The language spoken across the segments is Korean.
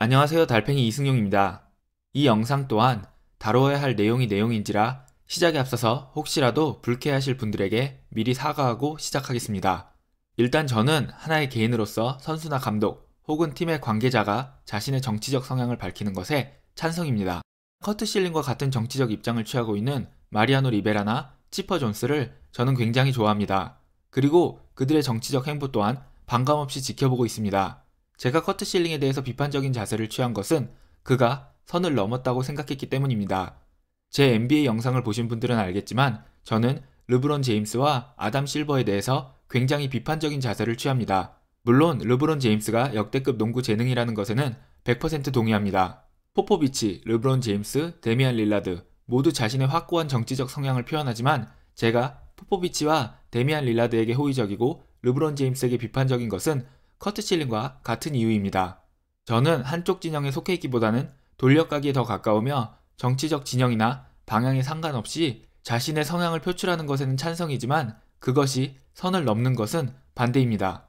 안녕하세요 달팽이 이승용입니다. 이 영상 또한 다뤄야 할 내용이 내용인지라 시작에 앞서서 혹시라도 불쾌하실 분들에게 미리 사과하고 시작하겠습니다. 일단 저는 하나의 개인으로서 선수나 감독 혹은 팀의 관계자가 자신의 정치적 성향을 밝히는 것에 찬성입니다. 커트 실링과 같은 정치적 입장을 취하고 있는 마리아노 리베라나 치퍼 존스를 저는 굉장히 좋아합니다. 그리고 그들의 정치적 행보 또한 반감 없이 지켜보고 있습니다. 제가 커트 실링에 대해서 비판적인 자세를 취한 것은 그가 선을 넘었다고 생각했기 때문입니다. 제 NBA 영상을 보신 분들은 알겠지만 저는 르브론 제임스와 아담 실버에 대해서 굉장히 비판적인 자세를 취합니다. 물론 르브론 제임스가 역대급 농구 재능이라는 것에는 100% 동의합니다. 포포비치, 르브론 제임스, 데미안 릴라드 모두 자신의 확고한 정치적 성향을 표현하지만 제가 포포비치와 데미안 릴라드에게 호의적이고 르브론 제임스에게 비판적인 것은 커트 실링과 같은 이유입니다. 저는 한쪽 진영에 속해 있기보다는 돌려가기에 더 가까우며 정치적 진영이나 방향에 상관없이 자신의 성향을 표출하는 것에는 찬성이지만 그것이 선을 넘는 것은 반대입니다.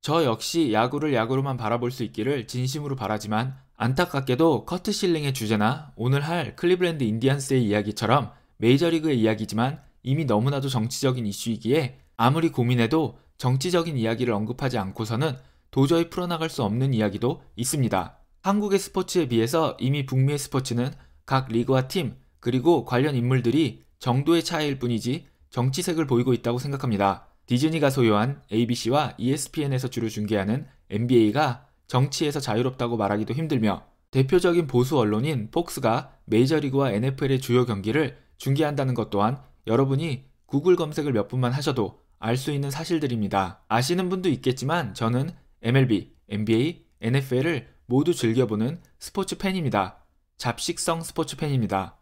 저 역시 야구를 야구로만 바라볼 수 있기를 진심으로 바라지만 안타깝게도 커트 실링의 주제나 오늘 할 클리블랜드 인디언스의 이야기처럼 메이저리그의 이야기지만 이미 너무나도 정치적인 이슈이기에 아무리 고민해도 정치적인 이야기를 언급하지 않고서는 도저히 풀어나갈 수 없는 이야기도 있습니다. 한국의 스포츠에 비해서 이미 북미의 스포츠는 각 리그와 팀, 그리고 관련 인물들이 정도의 차이일 뿐이지 정치색을 보이고 있다고 생각합니다. 디즈니가 소유한 ABC와 ESPN에서 주로 중계하는 NBA가 정치에서 자유롭다고 말하기도 힘들며 대표적인 보수 언론인 폭스가 메이저리그와 NFL의 주요 경기를 중계한다는 것 또한 여러분이 구글 검색을 몇 분만 하셔도 알수 있는 사실들입니다. 아시는 분도 있겠지만 저는 MLB, NBA, NFL을 모두 즐겨보는 스포츠 팬입니다. 잡식성 스포츠 팬입니다.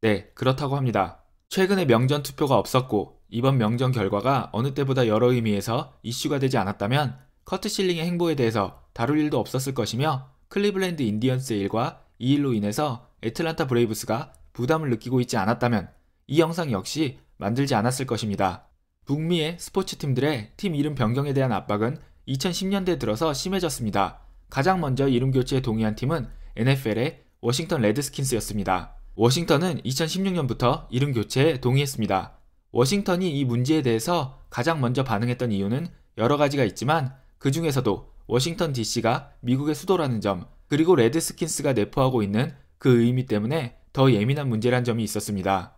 네, 그렇다고 합니다. 최근에 명전 투표가 없었고 이번 명전 결과가 어느 때보다 여러 의미에서 이슈가 되지 않았다면 커트 실링의 행보에 대해서 다룰 일도 없었을 것이며 클리블랜드 인디언스의 일과 이 일로 인해서 애틀란타 브레이브스가 부담을 느끼고 있지 않았다면 이 영상 역시 만들지 않았을 것입니다. 북미의 스포츠 팀들의 팀 이름 변경에 대한 압박은 2010년대 들어서 심해졌습니다. 가장 먼저 이름 교체에 동의한 팀은 NFL의 워싱턴 레드스킨스였습니다. 워싱턴은 2016년부터 이름 교체에 동의했습니다. 워싱턴이 이 문제에 대해서 가장 먼저 반응했던 이유는 여러 가지가 있지만 그 중에서도 워싱턴 DC가 미국의 수도라는 점, 그리고 레드스킨스가 내포하고 있는 그 의미 때문에 더 예민한 문제란 점이 있었습니다.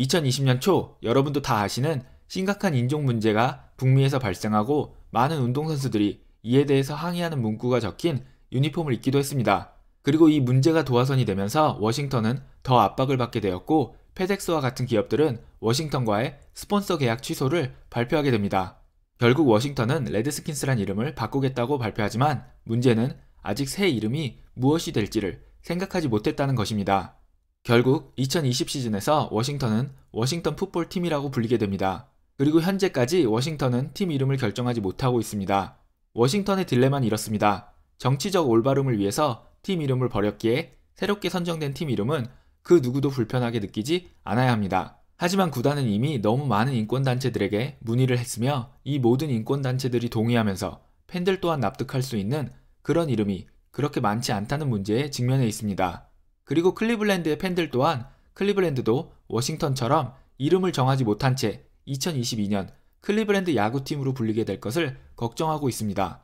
2020년 초 여러분도 다 아시는 심각한 인종 문제가 북미에서 발생하고 많은 운동선수들이 이에 대해서 항의하는 문구가 적힌 유니폼을 입기도 했습니다. 그리고 이 문제가 도화선이 되면서 워싱턴은 더 압박을 받게 되었고 페덱스와 같은 기업들은 워싱턴과의 스폰서 계약 취소를 발표하게 됩니다. 결국 워싱턴은 레드스킨스란 이름을 바꾸겠다고 발표하지만 문제는 아직 새 이름이 무엇이 될지를 생각하지 못했다는 것입니다. 결국 2020 시즌에서 워싱턴은 워싱턴 풋볼 팀이라고 불리게 됩니다. 그리고 현재까지 워싱턴은 팀 이름을 결정하지 못하고 있습니다. 워싱턴의 딜레마는 이렇습니다. 정치적 올바름을 위해서 팀 이름을 버렸기에 새롭게 선정된 팀 이름은 그 누구도 불편하게 느끼지 않아야 합니다. 하지만 구단은 이미 너무 많은 인권단체들에게 문의를 했으며 이 모든 인권단체들이 동의하면서 팬들 또한 납득할 수 있는 그런 이름이 그렇게 많지 않다는 문제에 직면해 있습니다. 그리고 클리블랜드의 팬들 또한 클리블랜드도 워싱턴처럼 이름을 정하지 못한 채 2022년 클리브랜드 야구팀으로 불리게 될 것을 걱정하고 있습니다.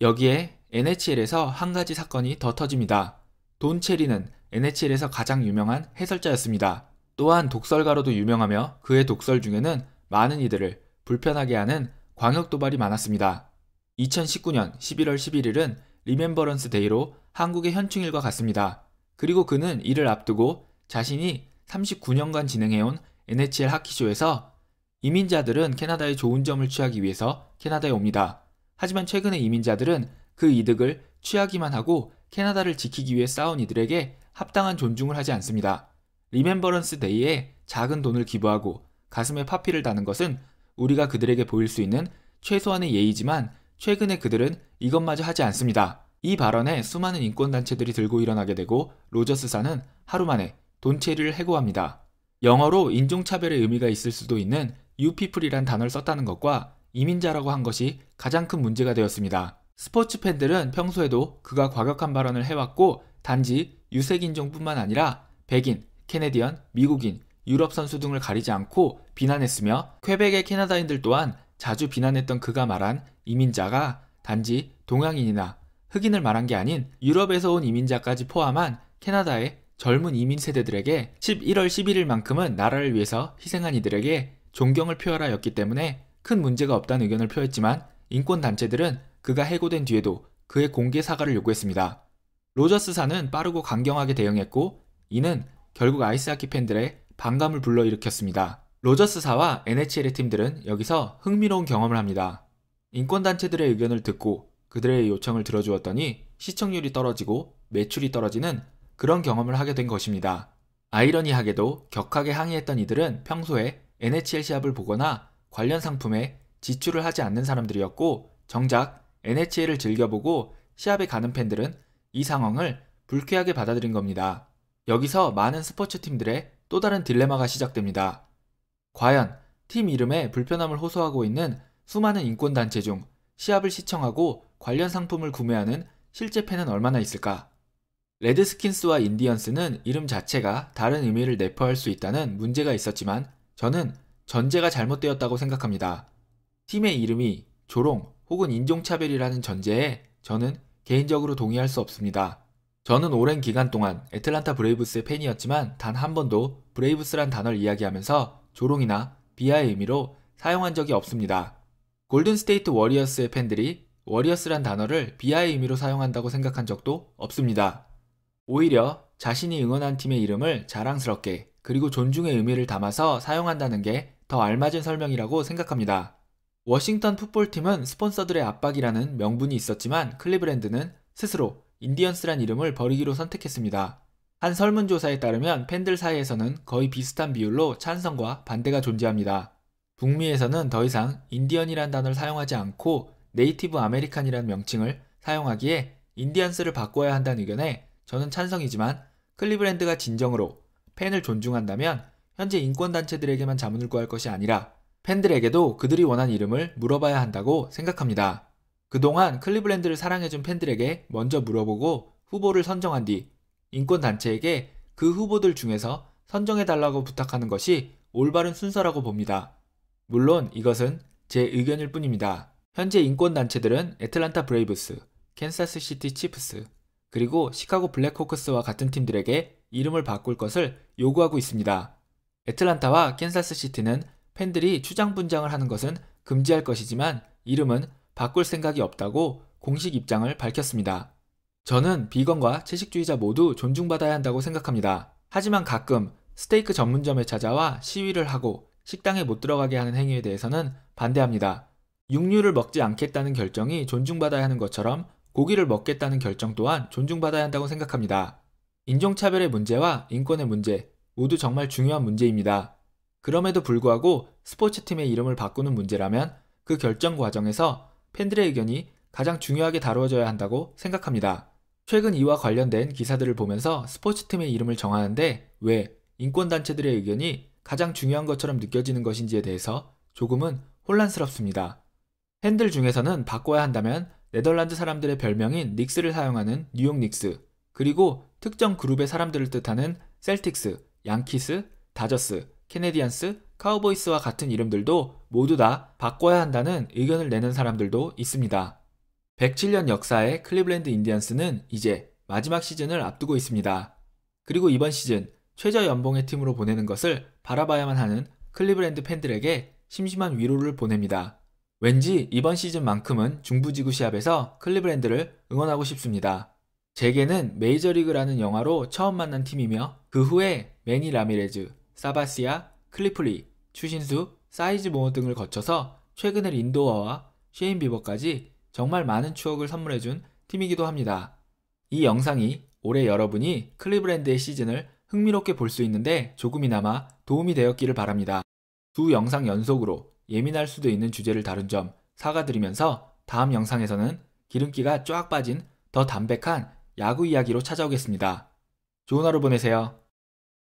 여기에 NHL에서 한 가지 사건이 더 터집니다. 돈 체리는 NHL에서 가장 유명한 해설자였습니다. 또한 독설가로도 유명하며 그의 독설 중에는 많은 이들을 불편하게 하는 광역 도발이 많았습니다. 2019년 11월 11일은 리멤버런스 데이로 한국의 현충일과 같습니다. 그리고 그는 이를 앞두고 자신이 39년간 진행해온 NHL 하키쇼에서 이민자들은 캐나다의 좋은 점을 취하기 위해서 캐나다에 옵니다. 하지만 최근에 이민자들은 그 이득을 취하기만 하고 캐나다를 지키기 위해 싸운 이들에게 합당한 존중을 하지 않습니다. 리멤버런스 데이에 작은 돈을 기부하고 가슴에 파피를 다는 것은 우리가 그들에게 보일 수 있는 최소한의 예의지만 최근에 그들은 이것마저 하지 않습니다. 이 발언에 수많은 인권단체들이 들고 일어나게 되고 로저스사는 하루 만에 돈체리를 해고합니다. 영어로 인종차별의 의미가 있을 수도 있는 유피플이란 단어를 썼다는 것과 이민자라고 한 것이 가장 큰 문제가 되었습니다. 스포츠 팬들은 평소에도 그가 과격한 발언을 해왔고 단지 유색인종뿐만 아니라 백인, 캐네디언, 미국인, 유럽 선수 등을 가리지 않고 비난했으며 퀘벡의 캐나다인들 또한 자주 비난했던 그가 말한 이민자가 단지 동양인이나 흑인을 말한 게 아닌 유럽에서 온 이민자까지 포함한 캐나다의 젊은 이민 세대들에게 11월 11일만큼은 나라를 위해서 희생한 이들에게 존경을 표하라였기 때문에 큰 문제가 없다는 의견을 표했지만 인권단체들은 그가 해고된 뒤에도 그의 공개 사과를 요구했습니다. 로저스사는 빠르고 강경하게 대응했고 이는 결국 아이스하키 팬들의 반감을 불러일으켰습니다. 로저스사와 NHL의 팀들은 여기서 흥미로운 경험을 합니다. 인권단체들의 의견을 듣고 그들의 요청을 들어주었더니 시청률이 떨어지고 매출이 떨어지는 그런 경험을 하게 된 것입니다. 아이러니하게도 격하게 항의했던 이들은 평소에 NHL 시합을 보거나 관련 상품에 지출을 하지 않는 사람들이었고 정작 NHL을 즐겨보고 시합에 가는 팬들은 이 상황을 불쾌하게 받아들인 겁니다. 여기서 많은 스포츠 팀들의 또 다른 딜레마가 시작됩니다. 과연 팀 이름에 불편함을 호소하고 있는 수많은 인권단체 중 시합을 시청하고 관련 상품을 구매하는 실제 팬은 얼마나 있을까? 레드스킨스와 인디언스는 이름 자체가 다른 의미를 내포할 수 있다는 문제가 있었지만 저는 전제가 잘못되었다고 생각합니다. 팀의 이름이 조롱 혹은 인종차별이라는 전제에 저는 개인적으로 동의할 수 없습니다. 저는 오랜 기간 동안 애틀란타 브레이브스의 팬이었지만 단 한 번도 브레이브스란 단어를 이야기하면서 조롱이나 비하의 의미로 사용한 적이 없습니다. 골든 스테이트 워리어스의 팬들이 워리어스란 단어를 비하의 의미로 사용한다고 생각한 적도 없습니다. 오히려 자신이 응원한 팀의 이름을 자랑스럽게 그리고 존중의 의미를 담아서 사용한다는 게 더 알맞은 설명이라고 생각합니다. 워싱턴 풋볼팀은 스폰서들의 압박이라는 명분이 있었지만 클리브랜드는 스스로 인디언스란 이름을 버리기로 선택했습니다. 한 설문조사에 따르면 팬들 사이에서는 거의 비슷한 비율로 찬성과 반대가 존재합니다. 북미에서는 더 이상 인디언이란 단어를 사용하지 않고 네이티브 아메리칸이라는 명칭을 사용하기에 인디언스를 바꿔야 한다는 의견에 저는 찬성이지만 클리브랜드가 진정으로 팬을 존중한다면 현재 인권단체들에게만 자문을 구할 것이 아니라 팬들에게도 그들이 원한 이름을 물어봐야 한다고 생각합니다. 그동안 클리블랜드를 사랑해준 팬들에게 먼저 물어보고 후보를 선정한 뒤 인권단체에게 그 후보들 중에서 선정해달라고 부탁하는 것이 올바른 순서라고 봅니다. 물론 이것은 제 의견일 뿐입니다. 현재 인권단체들은 애틀란타 브레이브스, 캔사스 시티 치프스, 그리고 시카고 블랙호크스와 같은 팀들에게 이름을 바꿀 것을 요구하고 있습니다. 애틀란타와 캔사스시티는 팬들이 추장 분장을 하는 것은 금지할 것이지만 이름은 바꿀 생각이 없다고 공식 입장을 밝혔습니다. 저는 비건과 채식주의자 모두 존중받아야 한다고 생각합니다. 하지만 가끔 스테이크 전문점에 찾아와 시위를 하고 식당에 못 들어가게 하는 행위에 대해서는 반대합니다. 육류를 먹지 않겠다는 결정이 존중받아야 하는 것처럼 고기를 먹겠다는 결정 또한 존중받아야 한다고 생각합니다. 인종차별의 문제와 인권의 문제 모두 정말 중요한 문제입니다. 그럼에도 불구하고 스포츠팀의 이름을 바꾸는 문제라면 그 결정 과정에서 팬들의 의견이 가장 중요하게 다루어져야 한다고 생각합니다. 최근 이와 관련된 기사들을 보면서 스포츠팀의 이름을 정하는데 왜 인권단체들의 의견이 가장 중요한 것처럼 느껴지는 것인지에 대해서 조금은 혼란스럽습니다. 팬들 중에서는 바꿔야 한다면 네덜란드 사람들의 별명인 닉스를 사용하는 뉴욕 닉스, 그리고 특정 그룹의 사람들을 뜻하는 셀틱스, 양키스, 다저스, 케네디안스, 카우보이스와 같은 이름들도 모두 다 바꿔야 한다는 의견을 내는 사람들도 있습니다. 107년 역사의 클리블랜드 인디언스는 이제 마지막 시즌을 앞두고 있습니다. 그리고 이번 시즌 최저 연봉의 팀으로 보내는 것을 바라봐야만 하는 클리블랜드 팬들에게 심심한 위로를 보냅니다. 왠지 이번 시즌만큼은 중부지구 시합에서 클리브랜드를 응원하고 싶습니다. 제게는 메이저리그라는 영화로 처음 만난 팀이며 그 후에 매니 라미레즈, 사바시아, 클리플리, 추신수, 사이즈 모어 등을 거쳐서 최근의 린도어와 쉐인 비버까지 정말 많은 추억을 선물해준 팀이기도 합니다. 이 영상이 올해 여러분이 클리브랜드의 시즌을 흥미롭게 볼 수 있는데 조금이나마 도움이 되었기를 바랍니다. 두 영상 연속으로 예민할 수도 있는 주제를 다룬 점 사과드리면서 다음 영상에서는 기름기가 쫙 빠진 더 담백한 야구 이야기로 찾아오겠습니다. 좋은 하루 보내세요.